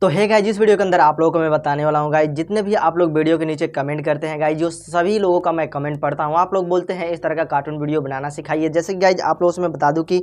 तो है गाइज इस वीडियो के अंदर आप लोगों को मैं बताने वाला हूँ गाइज जितने भी आप लोग वीडियो के नीचे कमेंट करते हैं गाइज जो सभी लोगों का मैं कमेंट पढ़ता हूँ आप लोग बोलते हैं इस तरह का कार्टून वीडियो बनाना सिखाइए जैसे कि गाइज आप लोगों से मैं बता दूँ कि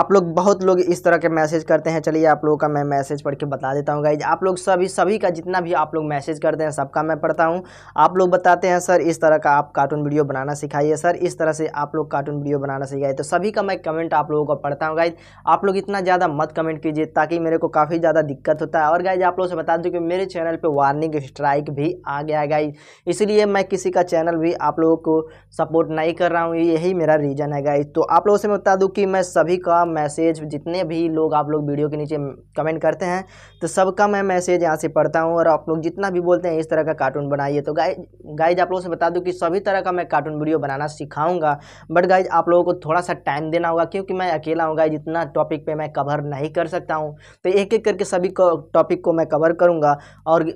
आप लोग बहुत लोग इस तरह के मैसेज करते हैं चलिए आप लोगों का मैं मैसेज पढ़ के बता देता हूँ गाइज आप लोग सभी सभी का जितना भी आप लोग मैसेज करते हैं सबका मैं पढ़ता हूँ आप लोग बताते हैं सर इस तरह का आप कार्टून वीडियो बनाना सिखाइए सर इस तरह से आप लोग कार्टून वीडियो बनाना सिखाइए तो सभी का मैं कमेंट आप लोगों को पढ़ता हूँ गाइज आप लोग इतना ज़्यादा मत कमेंट कीजिए ताकि मेरे को काफ़ी ज़्यादा दिक्कत होता है और गाइज आप लोगों से बता दूं कि मेरे चैनल पे वार्निंग स्ट्राइक भी आ गया गाइज इसलिए मैं किसी का चैनल भी आप लोगों को सपोर्ट नहीं कर रहा हूँ यही मेरा रीज़न है गाइज तो आप लोगों से मैं बता दूँ कि मैं सभी का मैसेज जितने भी लोग आप लोग वीडियो के नीचे कमेंट करते हैं तो सबका मैं मैसेज यहाँ से पढ़ता हूँ और आप लोग जितना भी बोलते हैं इस तरह का कार्टून बनाइए तो गाइज गाइज आप लोगों से बता दूँ कि सभी तरह का मैं कार्टून वीडियो बनाना सिखाऊंगा बट गाइज आप लोगों को थोड़ा सा टाइम देना होगा क्योंकि मैं अकेला हूँ गाइज इतना टॉपिक पर मैं कवर नहीं कर सकता हूँ तो एक एक करके सभी टॉपिक को मैं कवर करूँगा और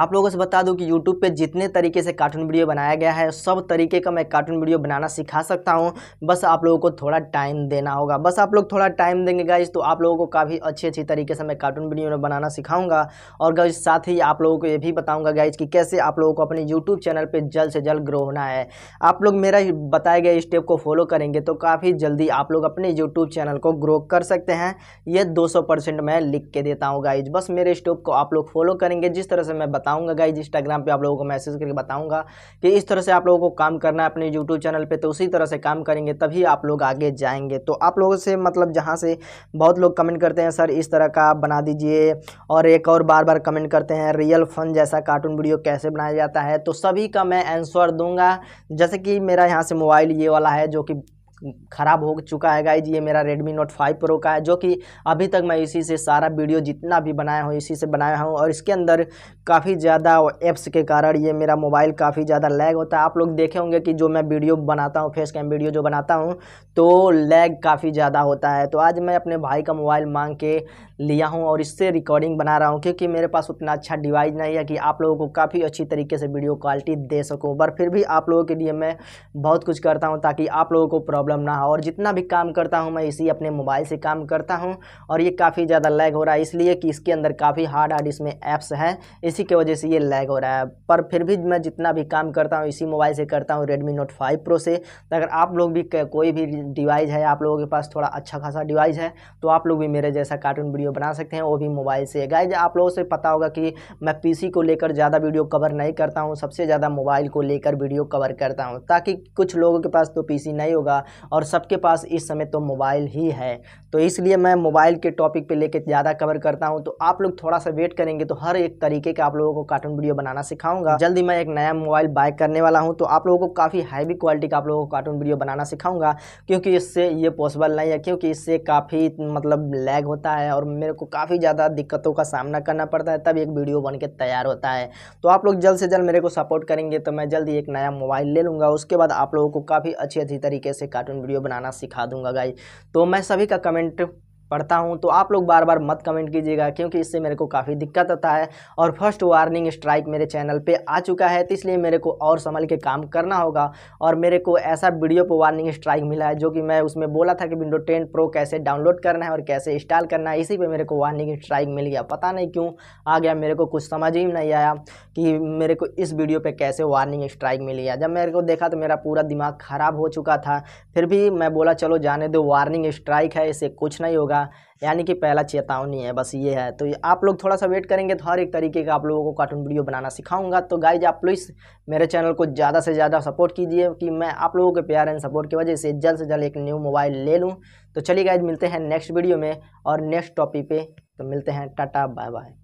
आप लोगों से बता दूं कि YouTube पे जितने तरीके से कार्टून वीडियो बनाया गया है सब तरीके का मैं कार्टून वीडियो बनाना सिखा सकता हूं बस आप लोगों को थोड़ा टाइम देना होगा बस आप लोग थोड़ा टाइम देंगे गाइज तो आप लोगों को काफ़ी अच्छी अच्छी तरीके से मैं कार्टून वीडियो बनाना सिखाऊंगा और गाइज साथ ही आप लोगों को ये भी बताऊँगा गाइज कि कैसे आप लोगों को अपने यूट्यूब चैनल पर जल्द से जल्द ग्रो होना है आप लोग मेरा बताए गए स्टेप को फॉलो करेंगे तो काफ़ी जल्दी आप लोग अपने यूट्यूब चैनल को ग्रो कर सकते हैं ये दो मैं लिख के देता हूँ गाइज बस मेरे स्टेप को आप लोग फॉलो करेंगे जिस तरह से मैं बताऊंगा गाइज इंस्टाग्राम पे आप लोगों को मैसेज करके बताऊंगा कि इस तरह से आप लोगों को काम करना है अपने यूट्यूब चैनल पे तो उसी तरह से काम करेंगे तभी आप लोग आगे जाएंगे तो आप लोगों से मतलब जहाँ से बहुत लोग कमेंट करते हैं सर इस तरह का बना दीजिए और एक और बार बार कमेंट करते हैं रियल फन जैसा कार्टून वीडियो कैसे बनाया जाता है तो सभी का मैं आंसर दूंगा जैसे कि मेरा यहाँ से मोबाइल ये वाला है जो कि ख़राब हो चुका है जी ये मेरा रेडमी नोट फाइव प्रो का है जो कि अभी तक मैं इसी से सारा वीडियो जितना भी बनाया हूँ इसी से बनाया हूँ और इसके अंदर काफ़ी ज़्यादा ऐप्स के कारण ये मेरा मोबाइल काफ़ी ज़्यादा लैग होता है आप लोग देखे होंगे कि जो मैं वीडियो बनाता हूँ फेस कैम वीडियो जो बनाता हूँ तो लैग काफ़ी ज़्यादा होता है तो आज मैं अपने भाई का मोबाइल मांग के लिया हूँ और इससे रिकॉर्डिंग बना रहा हूँ क्योंकि मेरे पास उतना अच्छा डिवाइस नहीं है कि आप लोगों को काफ़ी अच्छी तरीके से वीडियो क्वालिटी दे सकूँ पर फिर भी आप लोगों के लिए मैं बहुत कुछ करता हूँ ताकि आप लोगों को प्रॉब्लम प्रॉब्लम ना हो और जितना भी काम करता हूँ मैं इसी अपने मोबाइल से काम करता हूँ और ये काफ़ी ज़्यादा लैग हो रहा है इसलिए कि इसके अंदर काफ़ी हार्ड हार्ड इसमें ऐप्स हैं इसी की वजह से ये लैग हो रहा है पर फिर भी मैं जितना भी काम करता हूँ इसी मोबाइल से करता हूँ रेडमी नोट फाइव प्रो से तो अगर आप लोग भी कोई भी डिवाइस है आप लोगों के पास थोड़ा अच्छा खासा डिवाइस है तो आप लोग भी मेरे जैसा कार्टून वीडियो बना सकते हैं वो भी मोबाइल से गाइज आप लोगों से पता होगा कि मैं पीसी को लेकर ज़्यादा वीडियो कवर नहीं करता हूँ सबसे ज़्यादा मोबाइल को लेकर वीडियो कवर करता हूँ ताकि कुछ लोगों के पास तो पीसी नहीं होगा और सबके पास इस समय तो मोबाइल ही है तो इसलिए मैं मोबाइल के टॉपिक पे लेके ज़्यादा कवर करता हूँ तो आप लोग थोड़ा सा वेट करेंगे तो हर एक तरीके का आप लोगों को कार्टून वीडियो बनाना सिखाऊंगा जल्दी मैं एक नया मोबाइल बाय करने वाला हूँ तो आप लोगों को काफ़ी हाईवी क्वालिटी का आप लोगों को कार्टून वीडियो बनाना सिखाऊंगा क्योंकि इससे ये पॉसिबल नहीं है क्योंकि इससे काफ़ी मतलब लैग होता है और मेरे को काफ़ी ज़्यादा दिक्कतों का सामना करना पड़ता है तब एक वीडियो बन के तैयार होता है तो आप लोग जल्द से जल्द मेरे को सपोर्ट करेंगे तो मैं जल्दी एक नया मोबाइल ले लूँगा उसके बाद आप लोगों को काफ़ी अच्छी अच्छी तरीके से कार्टून कार्टून वीडियो बनाना सिखा दूंगा गाई तो मैं सभी का कमेंट पढ़ता हूँ तो आप लोग बार बार मत कमेंट कीजिएगा क्योंकि इससे मेरे को काफ़ी दिक्कत आता है और फर्स्ट वार्निंग स्ट्राइक मेरे चैनल पर आ चुका है तो इसलिए मेरे को और संभल के काम करना होगा और मेरे को ऐसा वीडियो पर वार्निंग स्ट्राइक मिला है जो कि मैं उसमें बोला था कि विंडो टेन प्रो कैसे डाउनलोड करना है और कैसे इंस्टॉल करना है इसी पर मेरे को वार्निंग स्ट्राइक मिल गया पता नहीं क्यों आ गया मेरे को कुछ समझ ही नहीं आया कि मेरे को इस वीडियो पर कैसे वार्निंग स्ट्राइक मिली है जब मेरे को देखा तो मेरा पूरा दिमाग ख़राब हो चुका था फिर भी मैं बोला चलो जाने दो वार्निंग स्ट्राइक है इससे कुछ नहीं होगा जाएगा यानी कि पहला चेतावनी है बस ये है तो आप लोग थोड़ा सा वेट करेंगे तो हर एक तरीके का आप लोगों को कार्टून वीडियो बनाना सिखाऊंगा तो गाइज आप प्लीज़ मेरे चैनल को ज़्यादा से ज़्यादा सपोर्ट कीजिए कि मैं आप लोगों के प्यार एंड सपोर्ट की वजह से जल्द से जल्द एक न्यू मोबाइल ले लूँ तो चलिए गाइज मिलते हैं नेक्स्ट वीडियो में और नेक्स्ट टॉपिक पे तो मिलते हैं टाटा बाय बाय